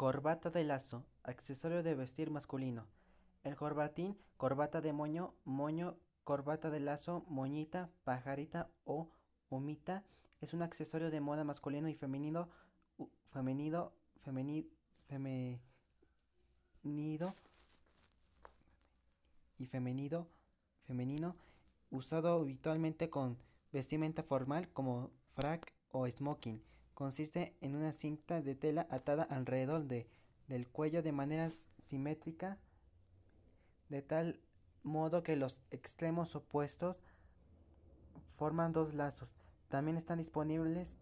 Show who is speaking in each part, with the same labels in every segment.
Speaker 1: Corbata de lazo, accesorio de vestir masculino. El corbatín, corbata de moño, moño, corbata de lazo, moñita, pajarita o humita es un accesorio de moda masculino y femenino, femenino, y femenino, usado habitualmente con vestimenta formal como frac o smoking consiste en una cinta de tela atada alrededor del cuello de manera simétrica, de tal modo que los extremos opuestos forman dos lazos. También están disponibles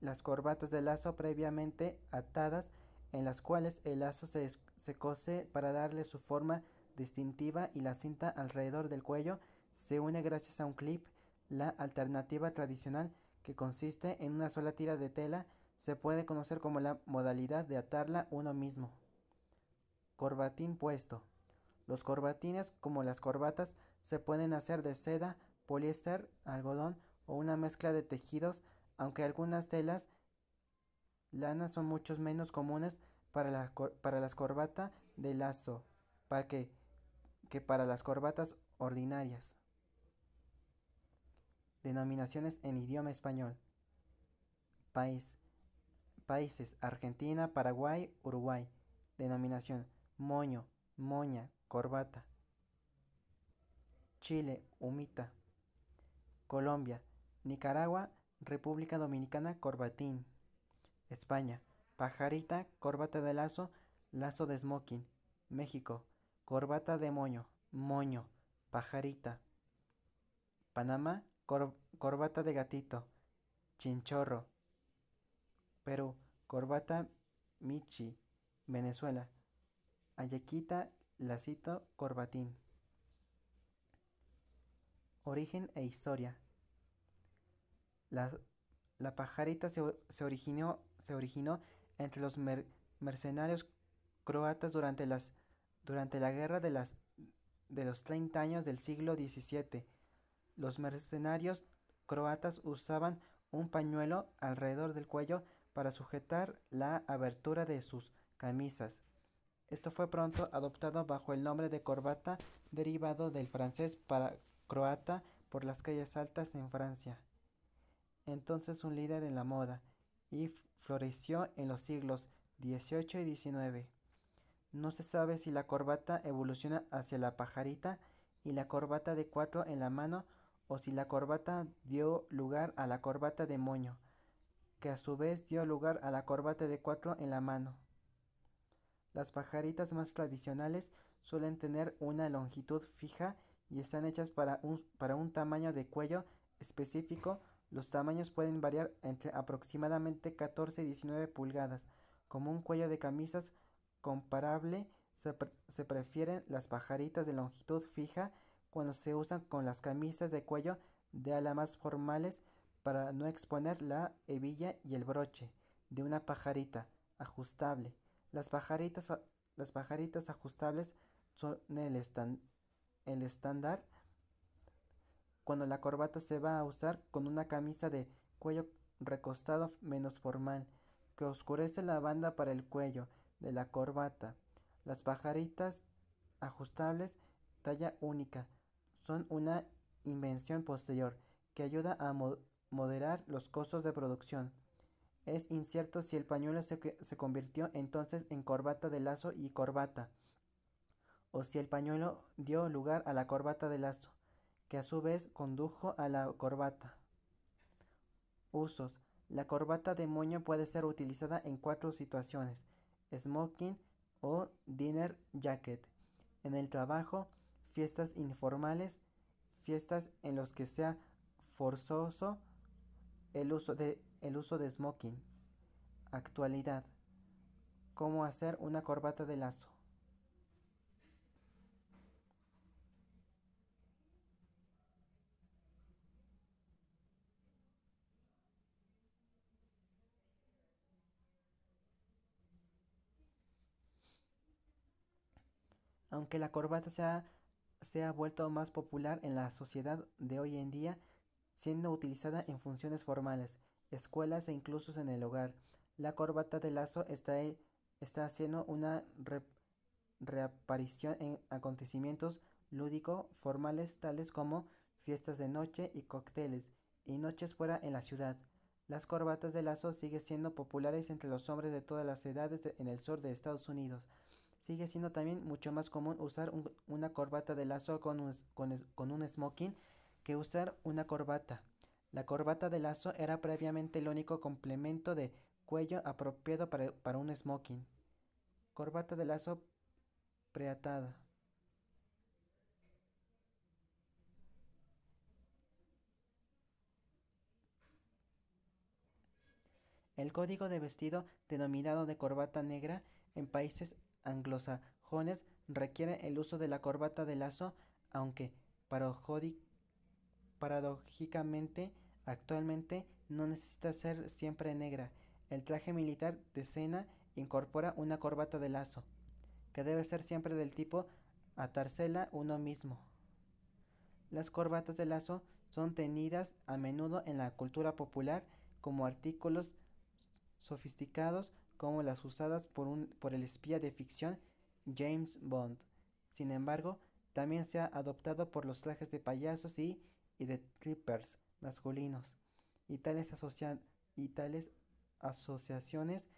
Speaker 1: las corbatas de lazo previamente atadas, en las cuales el lazo se, se cose para darle su forma distintiva y la cinta alrededor del cuello se une gracias a un clip. La alternativa tradicional que consiste en una sola tira de tela, se puede conocer como la modalidad de atarla uno mismo. Corbatín puesto. Los corbatines, como las corbatas, se pueden hacer de seda, poliéster, algodón o una mezcla de tejidos, aunque algunas telas lanas son mucho menos comunes para, para las corbatas de lazo para que para las corbatas ordinarias. Denominaciones en idioma español. País. Países. Argentina, Paraguay, Uruguay. Denominación. Moño, moña, corbata. Chile, humita. Colombia, Nicaragua, República Dominicana, corbatín. España, pajarita, corbata de lazo, lazo de smoking. México, corbata de moño, moño, pajarita. Panamá, corbata de gatito, chinchorro. Perú, corbata michi, Venezuela, ayaquita, lacito, corbatín. Origen e historia. La, pajarita se, originó, se, originó, entre los mercenarios croatas durante, las, durante la guerra de, las, de los 30 años del siglo XVII los mercenarios croatas usaban un pañuelo alrededor del cuello para sujetar la abertura de sus camisas. Esto fue pronto adoptado bajo el nombre de corbata, derivado del francés para croata por las calles altas en Francia. Entonces un líder en la moda, y floreció en los siglos XVIII y XIX. No se sabe si la corbata evoluciona hacia la pajarita y la corbata de cuatro en la mano o si la corbata dio lugar a la corbata de moño, que a su vez dio lugar a la corbata de cuatro en la mano. Las pajaritas más tradicionales suelen tener una longitud fija y están hechas para un, para un tamaño de cuello específico. Los tamaños pueden variar entre aproximadamente 14 y 19 pulgadas. Como un cuello de camisas comparable, se, se prefieren las pajaritas de longitud fija cuando se usan con las camisas de cuello de ala más formales para no exponer la hebilla y el broche de una pajarita ajustable. Las pajaritas, las pajaritas ajustables son el estándar cuando la corbata se va a usar con una camisa de cuello recostado menos formal que oscurece la banda para el cuello de la corbata. Las pajaritas ajustables talla única son una invención posterior que ayuda a moderar los costos de producción. Es incierto si el pañuelo se, convirtió entonces en corbata de lazo y corbata, o si el pañuelo dio lugar a la corbata de lazo, que a su vez condujo a la corbata. Usos. La corbata de moño puede ser utilizada en cuatro situaciones, smoking o dinner jacket, en el trabajo, fiestas informales, fiestas en los que sea forzoso el uso de, el uso de smoking. Actualidad. Cómo hacer una corbata de lazo. Aunque la corbata sea se ha vuelto más popular en la sociedad de hoy en día, siendo utilizada en funciones formales, escuelas e incluso en el hogar. La corbata de lazo está, e, haciendo una reaparición en acontecimientos lúdicos formales tales como fiestas de noche y cócteles y noches fuera en la ciudad. Las corbatas de lazo siguen siendo populares entre los hombres de todas las edades en el sur de Estados Unidos sigue siendo también mucho más común usar una corbata de lazo con un, con, con smoking que usar una corbata. La corbata de lazo era previamente el único complemento de cuello apropiado para, para un smoking. Corbata de lazo preatada. El código de vestido denominado de corbata negra en países anglosajones requieren el uso de la corbata de lazo, aunque paradójicamente actualmente no necesita ser siempre negra. El traje militar de cena incorpora una corbata de lazo, que debe ser siempre del tipo atarcela uno mismo. Las corbatas de lazo son tenidas a menudo en la cultura popular como artículos sofisticados como las usadas por, el espía de ficción James Bond. Sin embargo, también se ha adoptado por los trajes de payasos y, de clippers masculinos. Y tales, y tales asociaciones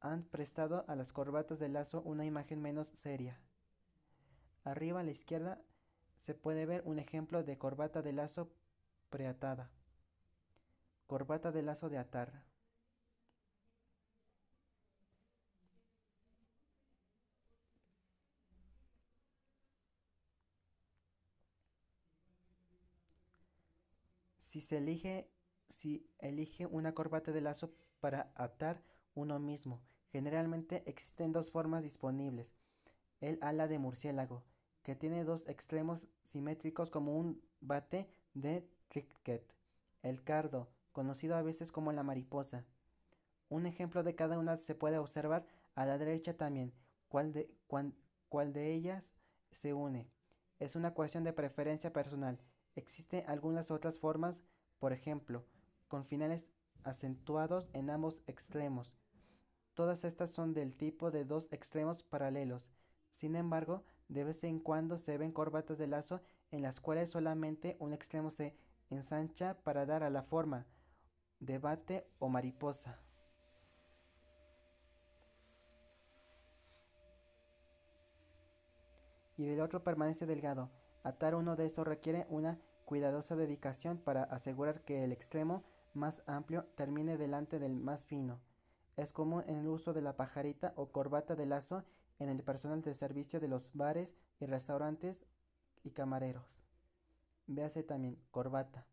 Speaker 1: han prestado a las corbatas de lazo una imagen menos seria. Arriba a la izquierda se puede ver un ejemplo de corbata de lazo preatada. Corbata de lazo de atar. Si se elige, si elige una corbata de lazo para atar uno mismo, generalmente existen dos formas disponibles. El ala de murciélago, que tiene dos extremos simétricos como un bate de cricket. El cardo, conocido a veces como la mariposa. Un ejemplo de cada una se puede observar a la derecha también, cuál de, cuál de ellas se une. Es una cuestión de preferencia personal. Existen algunas otras formas, por ejemplo, con finales acentuados en ambos extremos. Todas estas son del tipo de dos extremos paralelos. Sin embargo, de vez en cuando se ven corbatas de lazo en las cuales solamente un extremo se ensancha para dar a la forma de bate o mariposa. Y del otro permanece delgado. Atar uno de estos requiere una cuidadosa dedicación para asegurar que el extremo más amplio termine delante del más fino. Es común en el uso de la pajarita o corbata de lazo en el personal de servicio de los bares y restaurantes y camareros. Véase también corbata.